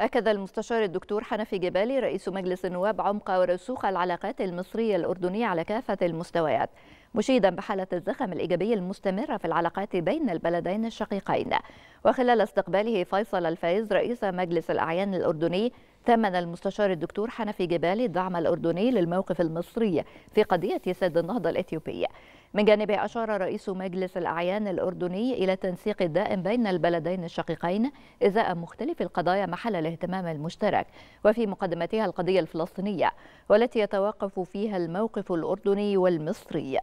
أكد المستشار الدكتور حنفي جبالي رئيس مجلس النواب عمق ورسوخ العلاقات المصرية الأردنية على كافة المستويات مشيدا بحالة الزخم الإيجابي المستمرة في العلاقات بين البلدين الشقيقين وخلال استقباله فيصل الفايز رئيس مجلس الأعيان الأردني ثمن المستشار الدكتور حنفي جبالي الدعم الأردني للموقف المصري في قضية سد النهضة الإثيوبية من جانبه أشار رئيس مجلس الأعيان الأردني إلى تنسيق الدائم بين البلدين الشقيقين إزاء مختلف القضايا محل الاهتمام المشترك وفي مقدمتها القضية الفلسطينية والتي يتوقف فيها الموقف الأردني والمصري